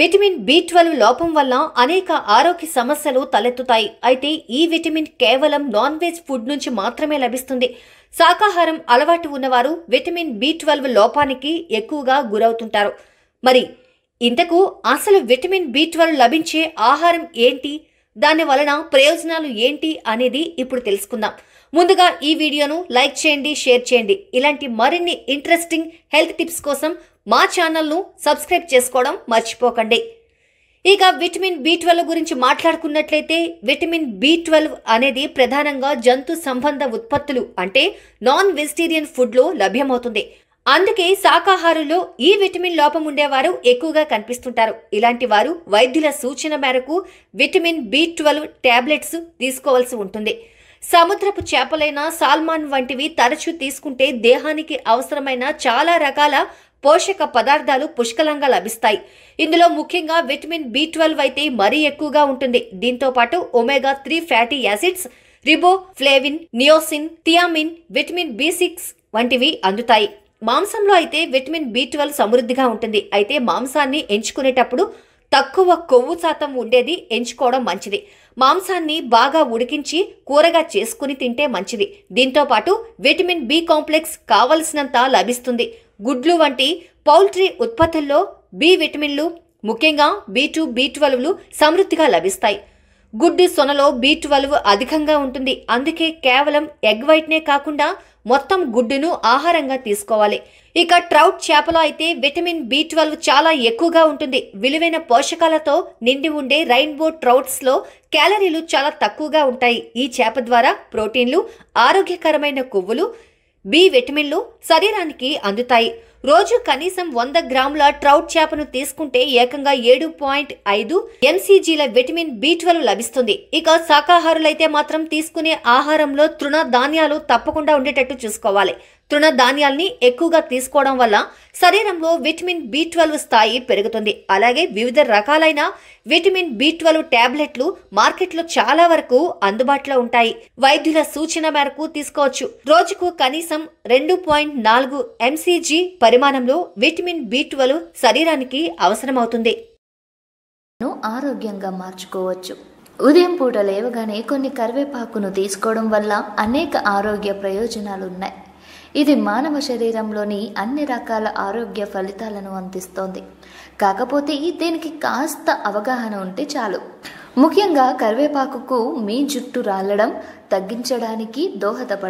vitamin B twelve లోపం వల్ల అనేక ఆరోగ్య సమస్యలు తలెత్తుతాయి అయితే ఈ విటమిన్ కేవలం నాన్ వెజ్ ఫుడ్ నుంచి మాత్రమే లభిస్తుంది శాకాహారం అలవాటు ఉన్నవారు విటమిన్ బి ట్వెల్వ్ లోపానికి ఎక్కువగా గురవుతుంటారు మరి ఇంతకు అసలు విటమిన్ బి ట్వెల్వ్ లభించే ఆహారం ఏంటి దాని వలన ప్రయోజనాలు ఏంటి అనేది ఇప్పుడు తెలుసుకుందాం ముందుగా ఈ వీడియోను లైక్ చేయండి షేర్ చేయండి ఇలాంటి మరిన్ని ఇంట్రెస్టింగ్ హెల్త్ టిప్స్ కోసం మా ఛానల్ను సబ్స్క్రైబ్ చేసుకోవడం మర్చిపోకండి ఇక విటమిన్ బి ట్వెల్వ్ గురించి మాట్లాడుకున్నట్లయితే విటమిన్ బి ట్వెల్వ్ అనేది ప్రధానంగా జంతు సంబంధ ఉత్పత్తులు అంటే నాన్ వెజిటేరియన్ ఫుడ్లో లభ్యమవుతుంది అందుకే శాకాహారుల్లో ఈ విటమిన్ లోపం ఉండేవారు ఎక్కువగా కనిపిస్తుంటారు ఇలాంటి వారు వైద్యుల సూచన మేరకు విటమిన్ బి ట్వెల్వ్ టాబ్లెట్స్ తీసుకోవాల్సి ఉంటుంది సముద్రపు చేపలైన సాల్మాన్ వంటివి తరచూ తీసుకుంటే దేహానికి అవసరమైన చాలా రకాల పోషక పదార్థాలు పుష్కలంగా లభిస్తాయి ఇందులో ముఖ్యంగా విటమిన్ బి ట్వెల్వ్ అయితే మరీ ఎక్కువగా ఉంటుంది దీంతో పాటు omega three fatty acids riboflavin niacin thiamine vitamin B six వంటివి అందుతాయి మాంసంలో అయితే విటమిన్ బి ట్వెల్వ్ సమృద్ధిగా ఉంటుంది అయితే మాంసాన్ని ఎంచుకునేటప్పుడు తక్కువ కొవ్వు శాతం ఉండేది ఎంచుకోవడం మంచిది మాంసాన్ని బాగా ఉడికించి కూరగా చేసుకుని తింటే మంచిది దీంతో పాటు విటమిన్ బి కాంప్లెక్స్ కావలసినంత లభిస్తుంది గుడ్లు వంటి పౌల్ట్రీ ఉత్పత్తుల్లో బి విటమిన్లు ముఖ్యంగా బి టూ బీ ట్వెల్వ్లు సమృద్ధిగా లభిస్తాయి గుడ్డి సొనలో బీ ట్వెల్వ్ అధికంగా ఉంటుంది అందుకే కేవలం ఎగ్ వైట్నే కాకుండా మొత్తం గుడ్డును ఆహారంగా తీసుకోవాలి ఇక ట్రౌట్ చేపలో అయితే విటమిన్ బి ట్వెల్వ్ చాలా ఎక్కువగా ఉంటుంది విలువైన పోషకాలతో నిండి ఉండే రైన్బో ట్రౌట్స్లో క్యాలరీలు చాలా తక్కువగా ఉంటాయి ఈ చేప ద్వారా ప్రోటీన్లు ఆరోగ్యకరమైన కొవ్వులు బి విటమిన్లు శరీరానికి అందుతాయి రోజు కనీసం వంద గ్రాముల ట్రౌట్ చేపను తీసుకుంటే ఏకంగా ఏడు పాయింట్ ఐదు ఎంసీజీల విటమిన్ బి ట్వెల్వ్ లభిస్తుంది ఇక శాకాహారులైతే మాత్రం తీసుకునే ఆహారంలో తృణ ధాన్యాలు తప్పకుండా ఉండేటట్టు చూసుకోవాలి తృణ ధాన్యాల్ని ఎక్కువగా తీసుకోవడం వల్ల శరీరంలో విటమిన్ బి ట్వెల్వ్ స్థాయి పెరుగుతుంది అలాగే వివిధ రకాలైన విటమిన్ బి ట్వెల్వ్ టాబ్లెట్లు మార్కెట్లో చాలా వరకు అందుబాటులో ఉంటాయి వైద్యుల సూచన మేరకు తీసుకోవచ్చు రోజుకు కనీసం రెండు పాయింట్ నాలుగు ఎంసీజీ పరిమాణంలో విటమిన్ బి ట్వెల్వ్ శరీరానికి అవసరమవుతుంది ఆరోగ్యంగా మార్చుకోవచ్చు ఉదయం పూట లేవగానే కొన్ని కరివేపాకును తీసుకోవడం వల్ల అనేక ఆరోగ్య ప్రయోజనాలు ఉన్నాయి ఇది మానవ శరీరంలోని అన్ని రకాల ఆరోగ్య ఫలితాలను అందిస్తోంది కాకపోతే దీనికి కాస్త అవగాహన ఉంటే చాలు ముఖ్యంగా కరివేపాకుకు మీ జుట్టు రాలడం తగ్గించడానికి దోహదపడ